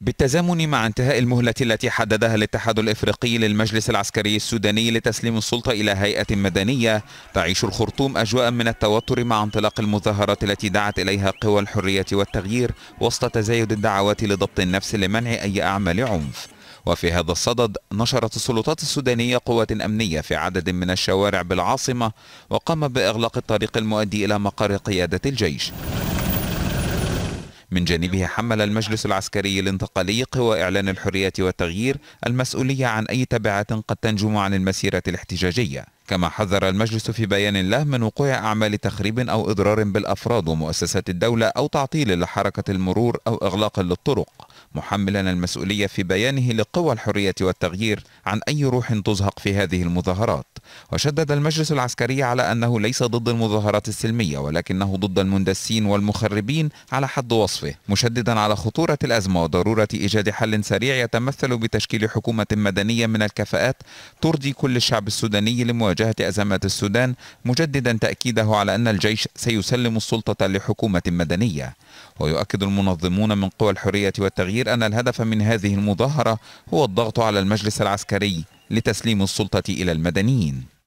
بالتزامن مع انتهاء المهلة التي حددها الاتحاد الإفريقي للمجلس العسكري السوداني لتسليم السلطة إلى هيئة مدنية تعيش الخرطوم أجواء من التوتر مع انطلاق المظاهرات التي دعت إليها قوى الحرية والتغيير وسط تزايد الدعوات لضبط النفس لمنع أي أعمال عنف وفي هذا الصدد نشرت السلطات السودانية قوات أمنية في عدد من الشوارع بالعاصمة وقام بإغلاق الطريق المؤدي إلى مقر قيادة الجيش من جانبه حمل المجلس العسكري الانتقالي قوى إعلان الحرية والتغيير المسؤولية عن أي تبعات قد تنجم عن المسيرة الاحتجاجية كما حذر المجلس في بيان له من وقوع أعمال تخريب أو إضرار بالأفراد ومؤسسات الدولة أو تعطيل لحركة المرور أو إغلاق للطرق محملا المسؤولية في بيانه لقوى الحرية والتغيير عن أي روح تزهق في هذه المظاهرات وشدد المجلس العسكري على أنه ليس ضد المظاهرات السلمية ولكنه ضد المندسين والمخربين على حد وصفه مشددا على خطورة الأزمة وضرورة إيجاد حل سريع يتمثل بتشكيل حكومة مدنية من الكفاءات ترضي كل الشعب السوداني لمواجهة أزمات السودان مجددا تأكيده على أن الجيش سيسلم السلطة لحكومة مدنية ويؤكد المنظمون من قوى الحرية والتغيير أن الهدف من هذه المظاهرة هو الضغط على المجلس العسكري لتسليم السلطة إلى المدنيين